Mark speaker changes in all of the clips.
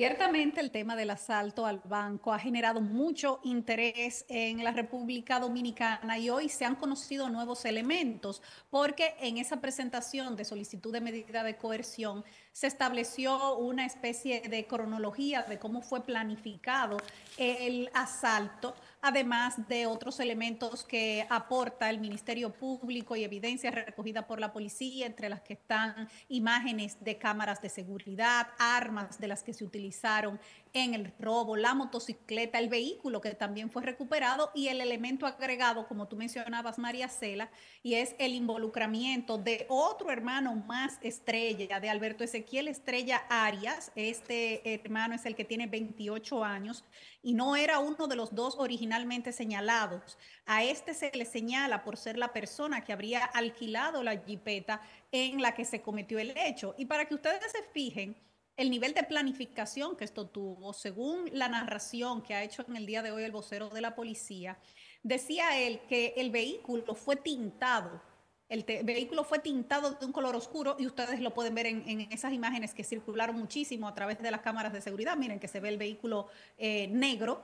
Speaker 1: Ciertamente el tema del asalto al banco ha generado mucho interés en la República Dominicana y hoy se han conocido nuevos elementos porque en esa presentación de solicitud de medida de coerción se estableció una especie de cronología de cómo fue planificado el asalto además de otros elementos que aporta el Ministerio Público y evidencias recogidas por la policía, entre las que están imágenes de cámaras de seguridad, armas de las que se utilizaron en el robo, la motocicleta, el vehículo que también fue recuperado y el elemento agregado, como tú mencionabas, María Cela, y es el involucramiento de otro hermano más estrella, de Alberto Ezequiel Estrella Arias. Este hermano es el que tiene 28 años y no era uno de los dos originalmente señalados. A este se le señala por ser la persona que habría alquilado la jipeta en la que se cometió el hecho. Y para que ustedes se fijen, el nivel de planificación que esto tuvo, según la narración que ha hecho en el día de hoy el vocero de la policía, decía él que el vehículo fue tintado el vehículo fue tintado de un color oscuro y ustedes lo pueden ver en, esas imágenes que circularon muchísimo a través de las cámaras de seguridad. Miren que se ve el vehículo eh, negro.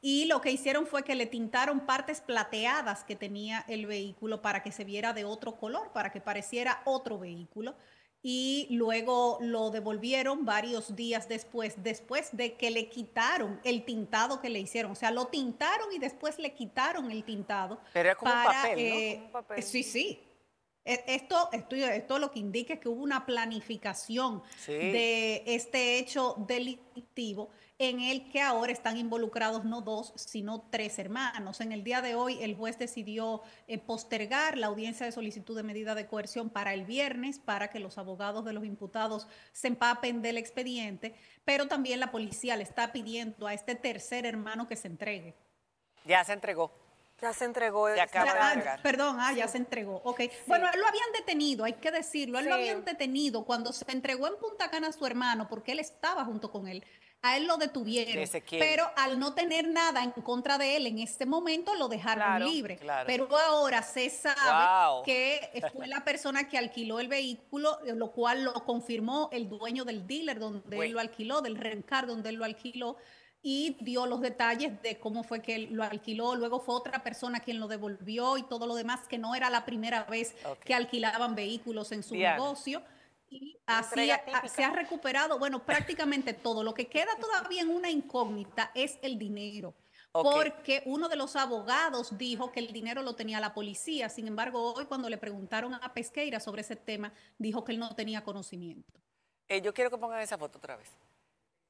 Speaker 1: Y lo que hicieron fue que le tintaron partes plateadas que tenía el vehículo para que se viera de otro color, para que pareciera otro vehículo y luego lo devolvieron varios días después, después de que le quitaron el tintado que le hicieron. O sea, lo tintaron y después le quitaron el tintado. como, para, Sí, sí. E, esto, esto, lo que indica es que hubo una planificación de este hecho delictivo en el que ahora están involucrados no dos, sino tres hermanos. En el día de hoy, el juez decidió eh, postergar la audiencia de solicitud de medida de coerción para el viernes, para que los abogados de los imputados se empapen del expediente, pero también la policía le está pidiendo a este tercer hermano que se entregue.
Speaker 2: Ya se entregó.
Speaker 3: Ya se entregó. Eh, de ah,
Speaker 1: perdón, ah, ya se entregó. Ok. Bueno, lo habían detenido, hay que decirlo. Él lo habían detenido cuando se entregó en Punta Cana a su hermano, porque él estaba junto con él a él lo detuvieron, pero al no tener nada en contra de él en este momento lo dejaron libre. Pero ahora se sabe que eh, fue la persona que alquiló el vehículo, eh, lo cual lo confirmó el dueño del dealer donde él lo alquiló, del rencar donde él lo alquiló y dio los detalles de cómo fue que lo alquiló. Luego fue otra persona quien lo devolvió y todo lo demás, que no era la primera vez que alquilaban vehículos en su negocio y así ah, se ha recuperado, bueno, prácticamente todo. Lo que queda todavía en una incógnita es el dinero. Porque uno de los abogados dijo que el dinero lo tenía la policía. Sin embargo, hoy cuando le preguntaron a Pesqueira sobre ese tema, dijo que él no tenía conocimiento.
Speaker 2: Eh, yo quiero que pongan esa foto otra vez.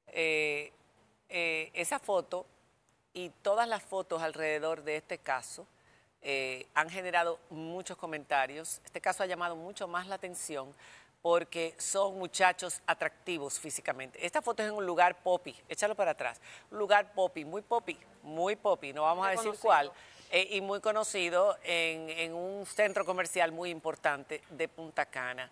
Speaker 2: Eh, eh, esa foto y todas las fotos alrededor de este caso han generado muchos comentarios. Este caso ha llamado mucho más la atención porque son muchachos atractivos físicamente. Esta foto es en un lugar poppy, échalo para atrás. Un lugar poppy, muy poppy, muy poppy, no vamos a decir cuál, eh, y muy conocido en, un centro comercial muy importante de Punta Cana.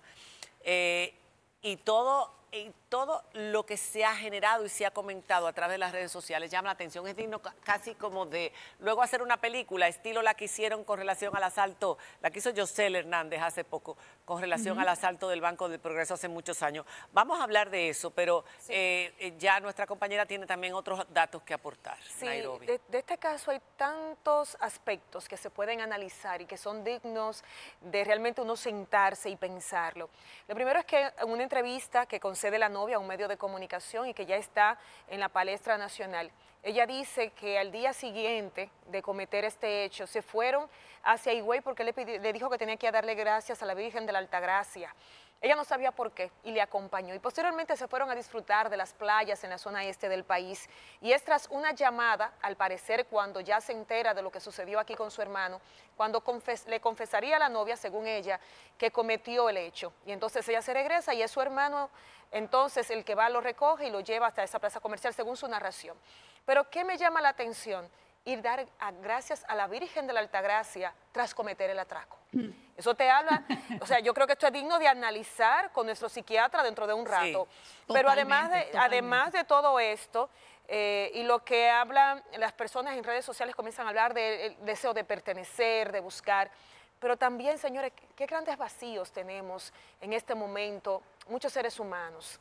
Speaker 2: Eh, y todo y todo lo que se ha generado y se ha comentado a través de las redes sociales llama la atención. Es digno casi como de luego hacer una película, estilo la que hicieron con relación al asalto, la que hizo José Hernández hace poco, con relación al asalto del Banco del Progreso hace muchos años. Vamos a hablar de eso, pero eh, eh, ya nuestra compañera tiene también otros datos que aportar. Sí, De,
Speaker 3: este caso hay tantos aspectos que se pueden analizar y que son dignos de realmente uno sentarse y pensarlo. Lo primero es que en una entrevista que con de la novia a un medio de comunicación y que ya está en la palestra nacional. Ella dice que al día siguiente de cometer este hecho se fueron hacia Higüey porque le, le dijo que tenía que darle gracias a la Virgen de la Altagracia. Ella no sabía por qué y le acompañó. Y posteriormente se fueron a disfrutar de las playas en la zona este del país. Y es tras una llamada, al parecer cuando ya se entera de lo que sucedió aquí con su hermano, cuando le confesaría a la novia, según ella, que cometió el hecho. Y entonces ella se regresa y es su hermano entonces el que va, lo recoge y lo lleva hasta esa plaza comercial, según su narración. Pero ¿qué me llama la atención? ir dar gracias a la Virgen de la Altagracia tras cometer el atraco. Mm. Eso te habla, o sea, yo creo que esto es digno de analizar con nuestro psiquiatra dentro de un rato. Pero además de, además de todo esto, eh, y lo que hablan las personas en redes sociales comienzan a hablar del deseo de pertenecer, de buscar. Pero también, señores, qué grandes vacíos tenemos en este momento, muchos seres humanos.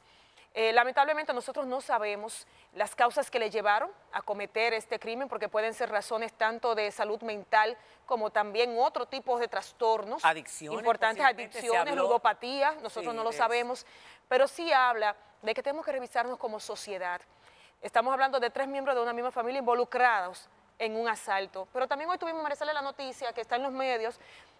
Speaker 3: Eh, lamentablemente nosotros no sabemos las causas que le llevaron a cometer este crimen, porque pueden ser razones tanto de salud mental como también otro tipo de trastornos. Adicciones. Importantes adicciones, ludopatía, nosotros no lo sabemos, pero sí habla de que tenemos que revisarnos como sociedad. Estamos hablando de tres miembros de una misma familia involucrados en un asalto, pero también hoy tuvimos, Marisela, la noticia que está en los medios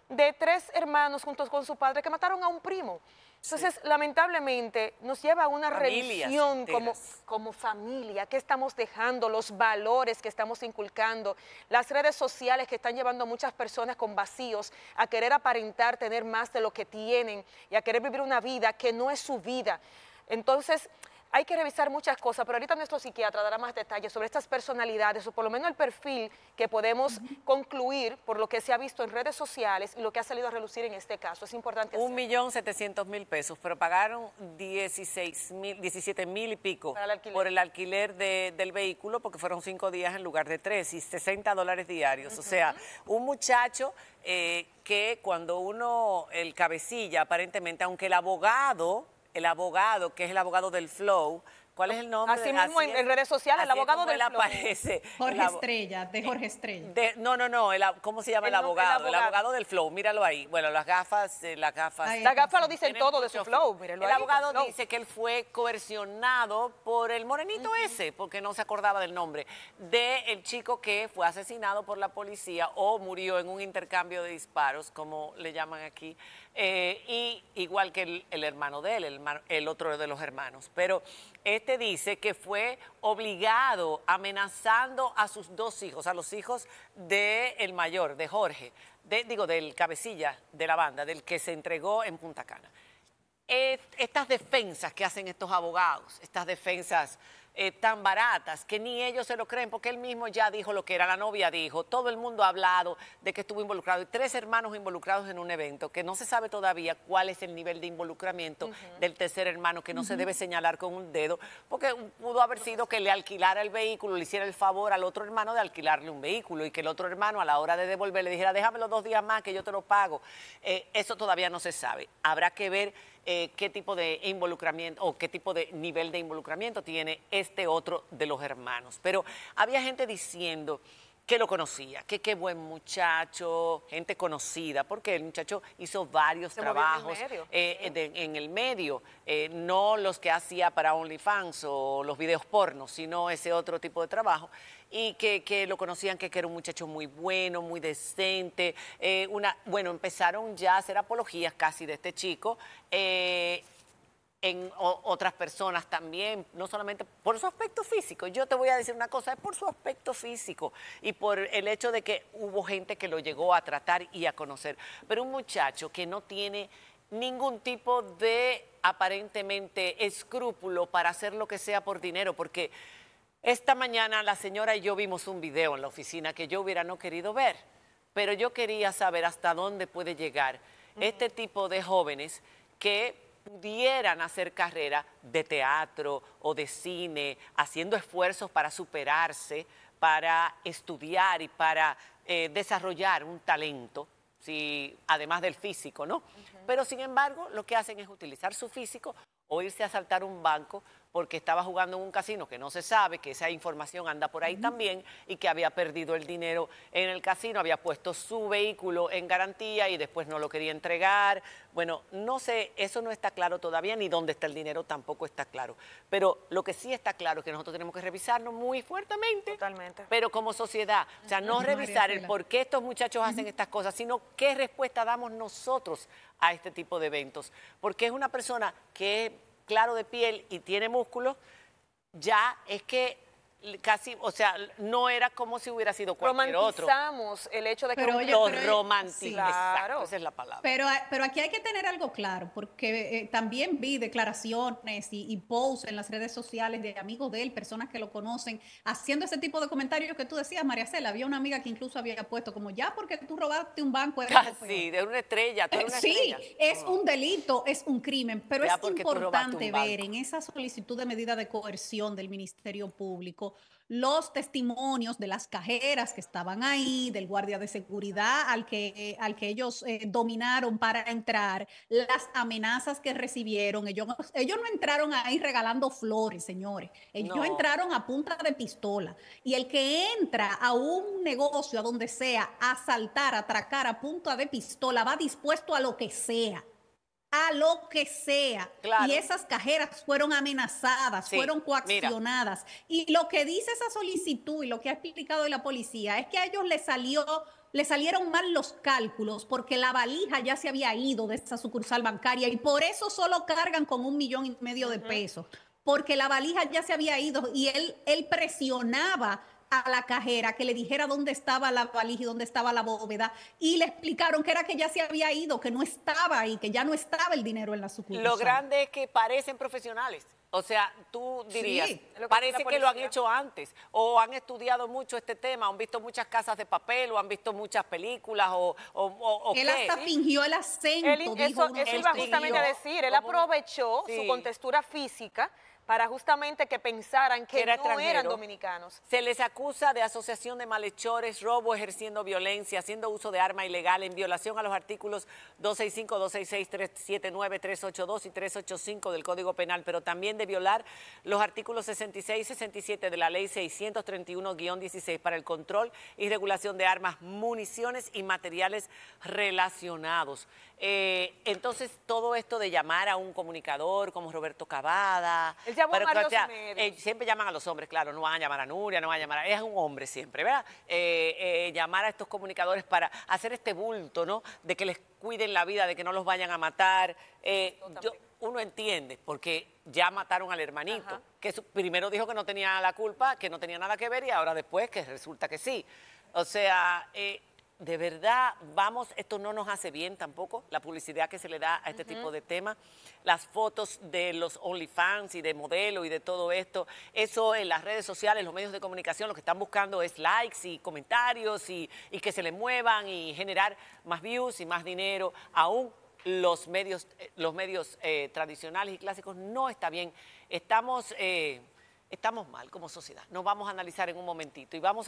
Speaker 3: de tres hermanos juntos con su padre que mataron a un primo. Entonces, lamentablemente, nos lleva a una religión como, como, familia, ¿Qué estamos dejando, los valores que estamos inculcando, las redes sociales que están llevando a muchas personas con vacíos a querer aparentar tener más de lo que tienen y a querer vivir una vida que no es su vida. Entonces, hay que revisar muchas cosas, pero ahorita nuestro psiquiatra dará más detalles sobre estas personalidades o por lo menos el perfil que podemos concluir
Speaker 2: por lo que se ha visto en redes sociales y lo que ha salido a relucir en este caso. Es importante. Un millón setecientos mil pesos, pero pagaron 16 mil, 17 mil y pico por el alquiler del vehículo porque fueron cinco días en lugar de tres y 60 dólares diarios. O sea, un muchacho eh, que cuando uno, el cabecilla aparentemente, aunque el abogado el abogado, que es el abogado del Flow, ¿Cuál es el nombre? Así mismo en, redes sociales, el abogado del aparece. Jorge
Speaker 1: Estrella, de Jorge Estrella.
Speaker 2: no, no, no, ¿cómo se llama el, abogado? El abogado del flow, míralo ahí. Bueno, las gafas, eh, las gafas. Las gafas lo dicen todo de su flow, míralo El abogado dice que él fue coercionado por el morenito ese, porque no se acordaba del nombre, del el chico que fue asesinado por la policía o murió en un intercambio de disparos, como le llaman aquí, eh, y igual que el, hermano de él, el, el otro de los hermanos. Pero este dice que fue obligado, amenazando a sus dos hijos, a los hijos del el mayor, de Jorge, digo, del cabecilla de la banda, del que se entregó en Punta Cana. Eh, estas defensas que hacen estos abogados, estas defensas eh, tan baratas que ni ellos se lo creen, porque él mismo ya dijo lo que era, la novia dijo, todo el mundo ha hablado de que estuvo involucrado y tres hermanos involucrados en un evento que no se sabe todavía cuál es el nivel de involucramiento del tercer hermano, que no se debe señalar con un dedo, porque pudo haber sido que le alquilara el vehículo, le hiciera el favor al otro hermano de alquilarle un vehículo y que el otro hermano a la hora de devolverle le dijera, déjamelo dos días más que yo te lo pago. Eh, eso todavía no se sabe. Habrá que ver eh, qué tipo de involucramiento o qué tipo de nivel de involucramiento tiene el este otro de los hermanos. Pero había gente diciendo que lo conocía, que qué buen muchacho, gente conocida, porque el muchacho hizo varios trabajos eh, en el medio, eh, no los que hacía para OnlyFans o los videos porno, sino ese otro tipo de trabajo, y que, lo conocían, que, que, era un muchacho muy bueno, muy decente, eh, una, bueno, empezaron ya a hacer apologías casi de este chico en otras personas también, no solamente por su aspecto físico. Yo te voy a decir una cosa, es por su aspecto físico y por el hecho de que hubo gente que lo llegó a tratar y a conocer. Pero un muchacho que no tiene ningún tipo de aparentemente escrúpulo para hacer lo que sea por dinero, porque esta mañana la señora y yo vimos un video en la oficina que yo hubiera no querido ver, pero yo quería saber hasta dónde puede llegar este tipo de jóvenes que pudieran hacer carrera de teatro o de cine, haciendo esfuerzos para superarse, para estudiar y para eh, desarrollar un talento, si, además del físico, ¿no? Pero sin embargo, lo que hacen es utilizar su físico o irse a saltar un banco porque estaba jugando en un casino que no se sabe, que esa información anda por ahí también y que había perdido el dinero en el casino, había puesto su vehículo en garantía y después no lo quería entregar. Bueno, no sé, eso no está claro todavía, ni dónde está el dinero tampoco está claro. Pero lo que sí está claro es que nosotros tenemos que revisarnos muy fuertemente. Totalmente. Pero como sociedad, o sea, no revisar el por qué estos muchachos hacen estas cosas, sino qué respuesta damos nosotros a este tipo de eventos. Porque es una persona que claro de piel y tiene músculos, ya es que casi, o sea, no era como si hubiera sido cualquier
Speaker 1: romantizamos otro. el hecho de que pero, esa es la palabra. Pero, ah, pero aquí hay que tener algo claro, porque eh, también vi declaraciones y, y, posts en las redes sociales de amigos de él, personas que lo conocen, haciendo ese tipo de comentarios que tú decías, María Cela, había una amiga que incluso había puesto como, ya porque tú robaste un banco. Ah, de
Speaker 2: una estrella, eh, Sí, es
Speaker 1: un delito, es un crimen, pero es importante ver en esa solicitud de medida de coerción del Ministerio Público los testimonios de las cajeras que estaban ahí, del guardia de seguridad al que, al que ellos eh, dominaron para entrar, las amenazas que recibieron. Ellos, ellos no entraron ahí regalando flores, señores. Ellos entraron a punta de pistola. Y el que entra a un negocio, a donde sea, a saltar, a atracar a punta de pistola, va dispuesto a lo que sea a lo que sea. Y esas cajeras fueron amenazadas, fueron coaccionadas. Y lo que dice esa solicitud y lo que ha explicado la policía es que a ellos les salió le salieron mal los cálculos porque la valija ya se había ido de esa sucursal bancaria y por eso solo cargan con un millón y medio de pesos, porque la valija ya se había ido y él, él presionaba a la cajera que le dijera dónde estaba la valija y dónde estaba la bóveda y le explicaron que era que ya se había ido, que no estaba ahí, que ya no estaba el dinero en
Speaker 2: la sucursal. Lo grande es que parecen profesionales. O sea, tú dirías, parece que lo han hecho antes, o han estudiado mucho este tema, han visto muchas casas de papel, o han visto muchas películas, o, o, Él hasta fingió el
Speaker 1: acento. eso, iba justamente a
Speaker 2: decir, él
Speaker 3: aprovechó su contextura física para justamente que pensaran que, no eran dominicanos.
Speaker 2: Se les acusa de asociación de malhechores, robo ejerciendo violencia, haciendo uso de arma ilegal en violación a los artículos 265, 266, 379, 382 y 385 del Código Penal, pero también de violar los artículos 66 y 67 de la Ley 631-16 para el control y regulación de armas, municiones y materiales relacionados. Eh, entonces, todo esto de llamar a un comunicador como Roberto Cavada. a eh, Siempre llaman a los hombres, claro, no van a llamar a Nuria, no van a llamar a. Es un hombre siempre, ¿verdad? Eh, llamar a estos comunicadores para hacer este bulto, ¿no? De que les cuiden la vida, de que no los vayan a matar. uno entiende, porque ya mataron al hermanito, que primero dijo que no tenía la culpa, que no tenía nada que ver, y ahora después que resulta que sí. O sea, de verdad, vamos, esto no nos hace bien tampoco, la publicidad que se le da a este tipo de temas, las fotos de los OnlyFans y de modelo y de todo esto, eso en las redes sociales, los medios de comunicación, lo que están buscando es likes y comentarios y, que se le muevan y generar más views y más dinero, aún los medios, eh, los medios eh, tradicionales y clásicos no está bien. Estamos, eh, estamos mal como sociedad. Nos vamos a analizar en un momentito y vamos a